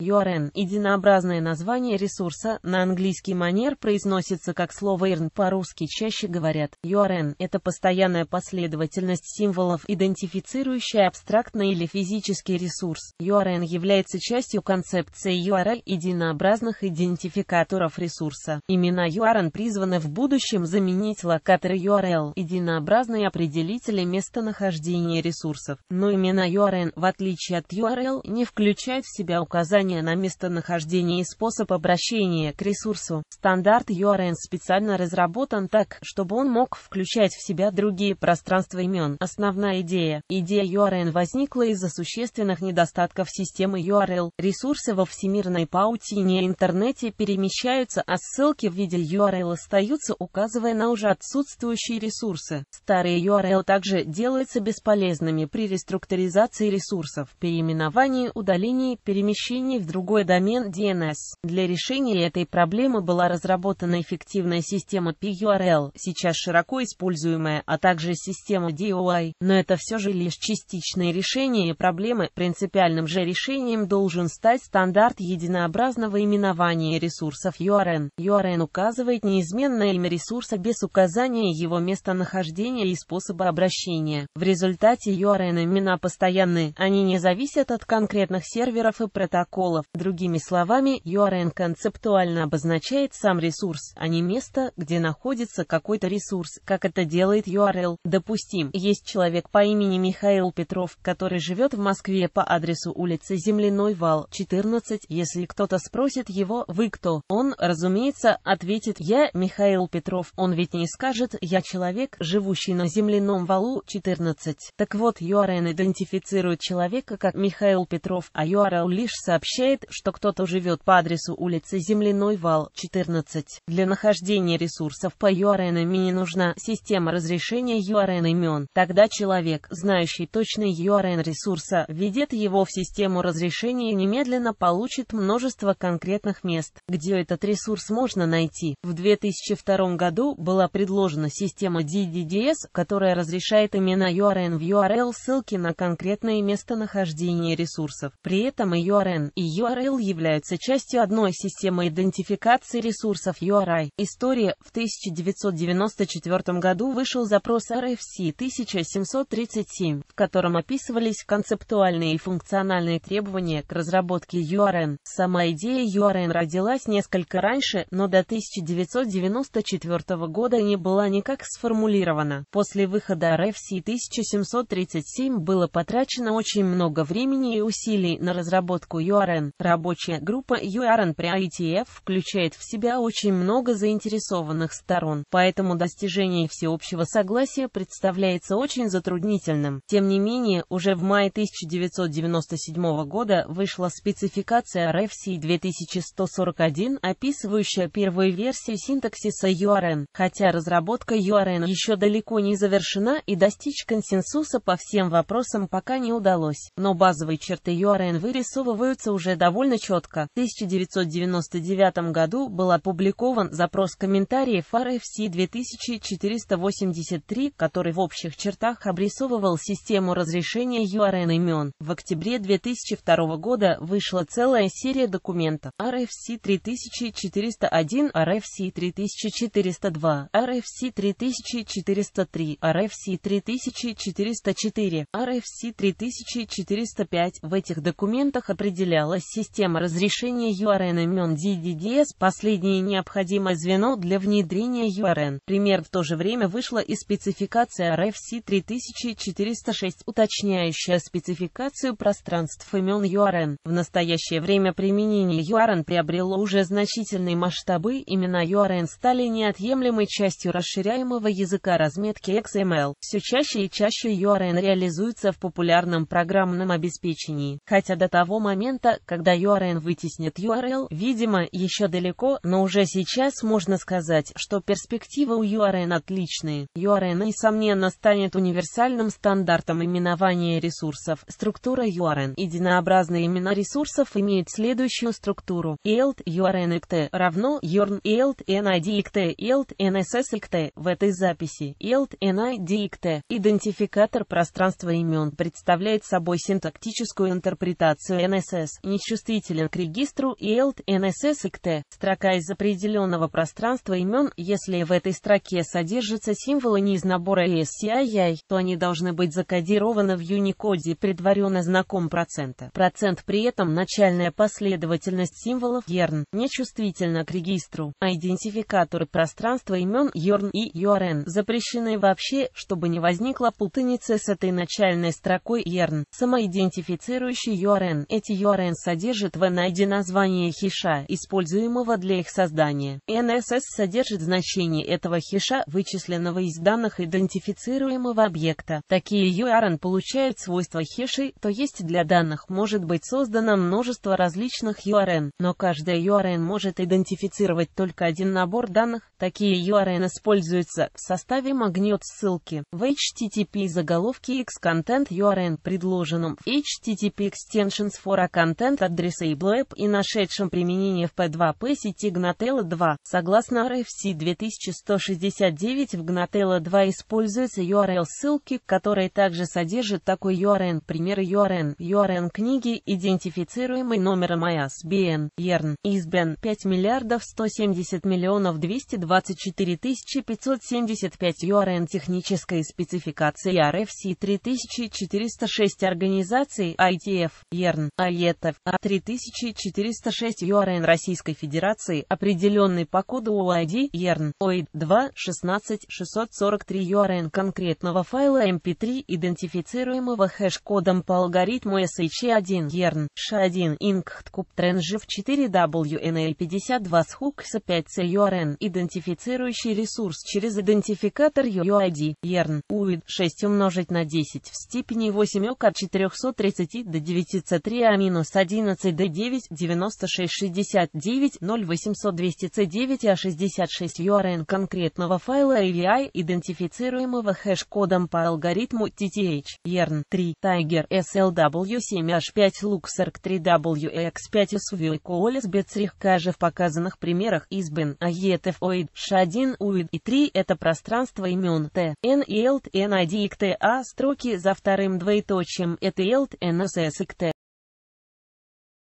URN – единообразное название ресурса, на английский манер произносится как слово IRN, по-русски чаще говорят. URN – это постоянная последовательность символов, идентифицирующая абстрактный или физический ресурс. URN является частью концепции URL единообразных идентификаторов ресурса. Имена URN призваны в будущем заменить локаторы URL, единообразные определители местонахождения ресурсов. Но имена URN, в отличие от URL, не включают в себя указания указание на местонахождение и способ обращения к ресурсу. Стандарт URN специально разработан так, чтобы он мог включать в себя другие пространства имен. Основная идея. Идея URN возникла из-за существенных недостатков системы URL. Ресурсы во всемирной паутине интернете перемещаются, а ссылки в виде URL остаются, указывая на уже отсутствующие ресурсы. Старые URL также делаются бесполезными при реструктуризации ресурсов, переименовании, удалении, перемещении в другой домен DNS. Для решения этой проблемы была разработана эффективная система PURL, сейчас широко используемая, а также система DOI, но это все же лишь частичное решение проблемы. Принципиальным же решением должен стать стандарт единообразного именования ресурсов URN. URN указывает неизменное имя ресурса без указания его местонахождения и способа обращения. В результате URN имена постоянны, они не зависят от конкретных серверов и протоколов протоколов. Другими словами, URN концептуально обозначает сам ресурс, а не место, где находится какой-то ресурс, как это делает URL. Допустим, есть человек по имени Михаил Петров, который живет в Москве по адресу улицы Земляной вал, 14. Если кто-то спросит его «Вы кто?», он, разумеется, ответит «Я Михаил Петров». Он ведь не скажет «Я человек, живущий на земляном валу 14». Так вот, URN идентифицирует человека как Михаил Петров, а URL лишь сообщает сообщает, что кто-то живет по адресу улицы Земляной вал, 14. Для нахождения ресурсов по URN имени нужна система разрешения URN имен. Тогда человек, знающий точный URN ресурса, введет его в систему разрешения и немедленно получит множество конкретных мест, где этот ресурс можно найти. В 2002 году была предложена система DDDS, которая разрешает имена URN в URL ссылки на конкретные местонахождения ресурсов. При этом и URN, и URL являются частью одной системы идентификации ресурсов URI. История. В 1994 году вышел запрос RFC 1737, в котором описывались концептуальные и функциональные требования к разработке URN. Сама идея URN родилась несколько раньше, но до 1994 года не была никак сформулирована. После выхода RFC 1737 было потрачено очень много времени и усилий на разработку URN ЮАРН. Рабочая группа ЮАРН при ITF включает в себя очень много заинтересованных сторон, поэтому достижение всеобщего согласия представляется очень затруднительным. Тем не менее, уже в мае 1997 года вышла спецификация RFC 2141, описывающая первую версию синтаксиса URN. Хотя разработка URN еще далеко не завершена и достичь консенсуса по всем вопросам пока не удалось, но базовые черты URN вырисовываются уже уже довольно четко. В 1999 году был опубликован запрос комментариев RFC 2483, который в общих чертах обрисовывал систему разрешения URN имен. В октябре 2002 года вышла целая серия документов RFC 3401, RFC 3402, RFC 3403, RFC 3404, RFC 3405. В этих документах определял имелась система разрешения URN имен DDDS, последнее необходимое звено для внедрения URN. Пример в то же время вышла из спецификации RFC 3406, уточняющая спецификацию пространств имен URN. В настоящее время применение URN приобрело уже значительные масштабы, имена URN стали неотъемлемой частью расширяемого языка разметки XML. Все чаще и чаще URN реализуется в популярном программном обеспечении, хотя до того момента, когда URN вытеснит URL, видимо, еще далеко, но уже сейчас можно сказать, что перспективы у URN отличные. URN, несомненно, станет универсальным стандартом именования ресурсов. Структура URN. Единообразные имена ресурсов имеют следующую структуру. ELT URN ICT равно URN ELT NID ICT ELT NSS ICT. В этой записи ELT NID ICT идентификатор пространства имен представляет собой синтактическую интерпретацию NSS нечувствителен к регистру и nss NSSXT, строка из определенного пространства имен, если в этой строке содержатся символы не из набора ESCII, «Э», «А», то они должны быть закодированы в Unicode предваренно знаком процента. Процент при этом начальная последовательность символов YERN нечувствительна к регистру, а идентификаторы пространства имен YORN и URN запрещены вообще, чтобы не возникла путаница с этой начальной строкой YERN, самоидентифицирующий URN. Эти URN содержит в NID название хиша, используемого для их создания. NSS содержит значение этого хиша, вычисленного из данных идентифицируемого объекта. Такие URN получают свойства хешей, то есть для данных может быть создано множество различных URN, но каждая URN может идентифицировать только один набор данных. Такие URN используются в составе магнит ссылки в HTTP заголовке X-Content URN, предложенном в HTTP Extensions for a Content эквивалент адреса eBlab и нашедшем применение в P2P сети Gnatello 2. Согласно RFC 2169 в Gnatello 2 используются URL-ссылки, которые также содержат такой URN, пример URN, URN книги, идентифицируемый номером ISBN, ERN, ISBN 5 миллиардов 170 миллионов 224 тысячи 575 URN технической спецификации RFC 3406 организации ITF, ERN, AETF, а 3406 юарен Российской Федерации, определенный по коду OID ERN OID 2 16 643 юарен конкретного файла MP3, эм идентифицируемого хэш-кодом по алгоритму SH1 ERN SH1 INCHTCUP TRANSGIF 4 WNL52 SHUKSA 5 C URN, идентифицирующий ресурс через идентификатор UUID ERN UID 6 умножить на 10 в степени 8 от 430 до 903 а минус 11 D9 96 69 0800 200 C9 А66 URN конкретного файла AVI, идентифицируемого хэш-кодом по алгоритму TTH, ERN 3, Tiger SLW7H5 Luxorg 3WX5 SVU Coales же в показанных примерах избен AETF OID, sh 1 UID и 3 это пространство имен T, N и ELT, NID и КТА строки за вторым двоеточием это ELT, NSS и КТ.